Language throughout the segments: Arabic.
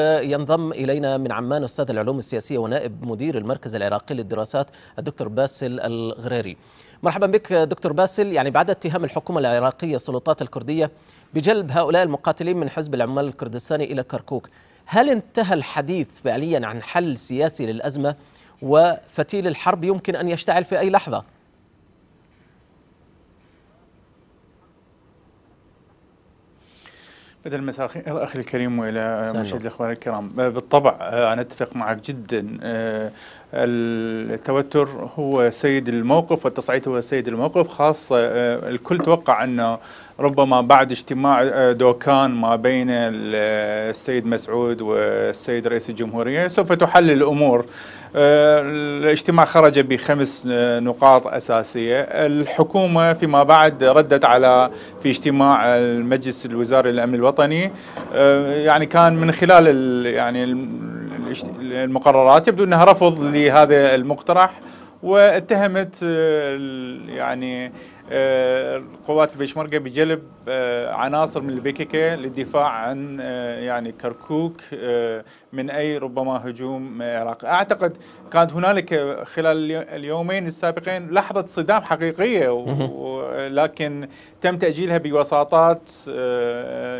ينضم إلينا من عمان أستاذ العلوم السياسية ونائب مدير المركز العراقي للدراسات الدكتور باسل الغريري مرحبا بك دكتور باسل يعني بعد اتهام الحكومة العراقية السلطات الكردية بجلب هؤلاء المقاتلين من حزب العمال الكردستاني إلى كركوك هل انتهى الحديث فعليا عن حل سياسي للأزمة وفتيل الحرب يمكن أن يشتعل في أي لحظة؟ بدل مساء الخير اخي الكريم والى مشاهد الاخوان الكرام آه، بالطبع آه، انا اتفق معك جدا آه، التوتر هو سيد الموقف والتصعيد هو سيد الموقف خاصه الكل توقع انه ربما بعد اجتماع آه، دوكان ما بين آه، السيد مسعود والسيد رئيس الجمهورية سوف تحل الأمور آه، الاجتماع خرج بخمس نقاط أساسية الحكومة فيما بعد ردت على في اجتماع المجلس الوزاري للأمن الوطني يعني كان من خلال يعني المقررات يبدو أنها رفض لهذا المقترح واتهمت يعني القوات البيشمركة بجلب آه، عناصر من البككة للدفاع عن آه، يعني كركوك آه، من أي ربما هجوم عراقي أعتقد كانت هنالك خلال اليومين السابقين لحظة صدام حقيقية ولكن تم تأجيلها بوساطات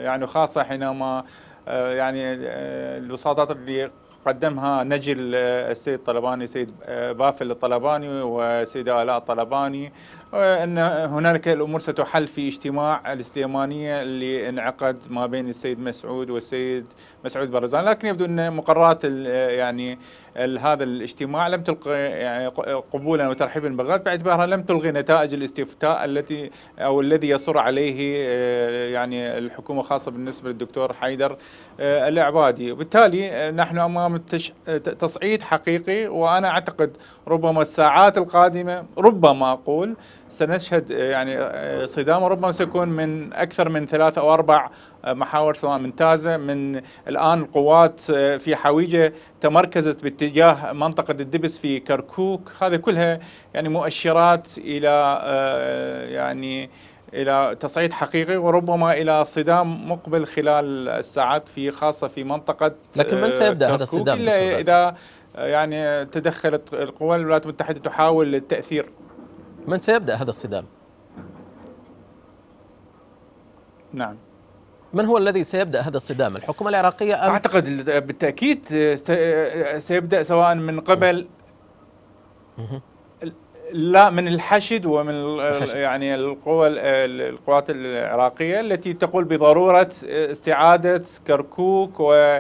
يعني خاصة حينما يعني الوساطات اللي قدمها نجي السيد طلباني سيد بافل الطلباني وسيد آلاء الطلباني ان هنالك الامور ستحل في اجتماع الاستيمانيه اللي انعقد ما بين السيد مسعود والسيد مسعود برزان لكن يبدو ان مقررات يعني هذا الاجتماع لم تلقي يعني قبولا وترحيبا بغداد باعتبارها لم تلغي نتائج الاستفتاء التي او الذي يصر عليه آه، يعني الحكومه خاصه بالنسبه للدكتور حيدر آه، العبادي وبالتالي آه، نحن امام تصعيد حقيقي وانا اعتقد ربما الساعات القادمه ربما اقول سنشهد آه، يعني آه، صدام وربما سيكون من اكثر من ثلاث او اربع آه، محاور سواء ممتازه من الان القوات في حويجه تمركزت باتجاه منطقه الدبس في كركوك هذه كلها يعني مؤشرات الى يعني الى تصعيد حقيقي وربما الى صدام مقبل خلال الساعات في خاصه في منطقه لكن من سيبدا هذا الصدام الا اذا يعني تدخلت القوى الولايات المتحده تحاول التاثير من سيبدأ هذا الصدام؟ نعم من هو الذي سيبدا هذا الصدام الحكومه العراقيه ام اعتقد بالتاكيد سيبدا سواء من قبل لا من الحشد ومن الحشد. يعني القوى القوات العراقيه التي تقول بضروره استعاده كركوك و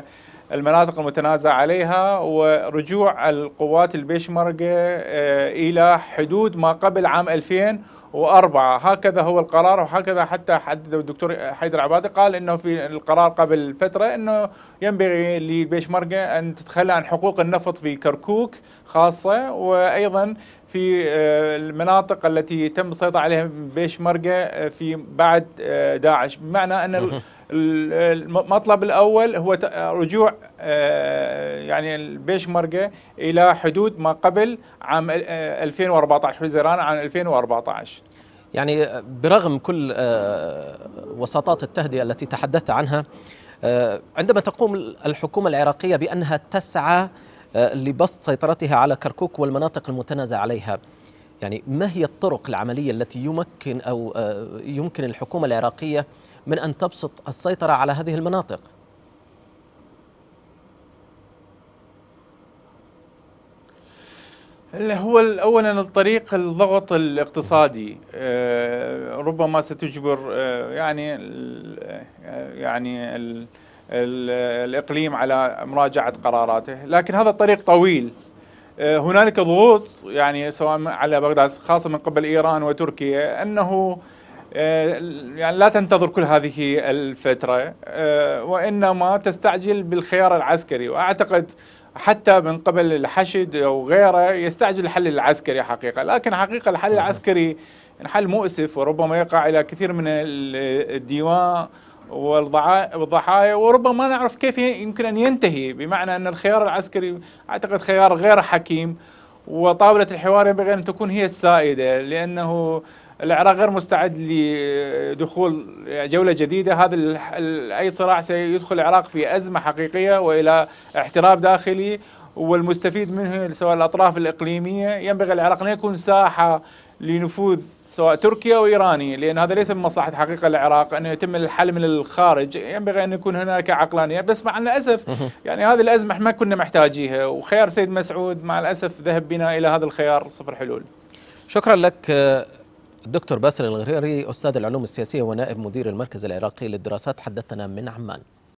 المناطق المتنازع عليها ورجوع القوات البيشمركة آه، إلى حدود ما قبل عام 2004 هكذا هو القرار وهكذا حتى حدده الدكتور حيدر عبادي قال انه في القرار قبل فتره انه ينبغي للبيشمركه ان تتخلى عن حقوق النفط في كركوك خاصه وايضا في آه، المناطق التي تم السيطرة عليها بيشمركة آه، في بعد آه، داعش بمعنى أن المطلب الأول هو رجوع يعني البيشمركه إلى حدود ما قبل عام 2014 حزيران عام 2014 يعني برغم كل وساطات التهدئة التي تحدثت عنها عندما تقوم الحكومة العراقية بأنها تسعى آه، لبسط سيطرتها على كركوك والمناطق المتنازع عليها يعني ما هي الطرق العملية التي يمكن أو آه، يمكن الحكومة العراقية من أن تبسط السيطرة على هذه المناطق؟ هلا هو اولا الطريق الضغط الاقتصادي آه، ربما ستجبر يعني يعني الإقليم على مراجعة قراراته لكن هذا الطريق طويل آه، هنالك ضغوط يعني سواء على بغداد خاصة من قبل إيران وتركيا أنه آه، يعني لا تنتظر كل هذه الفترة آه، وإنما تستعجل بالخيار العسكري وأعتقد حتى من قبل الحشد أو غيره يستعجل الحل العسكري حقيقة لكن حقيقة الحل العسكري يعني حل مؤسف وربما يقع إلى كثير من الديوان والضحايا وربما نعرف كيف يمكن أن ينتهي بمعنى أن الخيار العسكري أعتقد خيار غير حكيم وطاولة الحوار ينبغي أن تكون هي السائدة لأنه العراق غير مستعد لدخول جولة جديدة هذا أي صراع سيدخل العراق في أزمة حقيقية وإلى احتراب داخلي والمستفيد منه سواء الأطراف الإقليمية ينبغي العراق أن يكون ساحة لنفوذ سواء تركيا ايراني لان هذا ليس من مصلحه حقيقه العراق انه يتم الحل من الخارج ينبغي ان يكون هناك عقلانيه بس مع الاسف يعني هذه الازمه ما كنا محتاجيها وخيار سيد مسعود مع الاسف ذهب بنا الى هذا الخيار صفر حلول. شكرا لك الدكتور باسل الغريري استاذ العلوم السياسيه ونائب مدير المركز العراقي للدراسات حدثنا من عمان.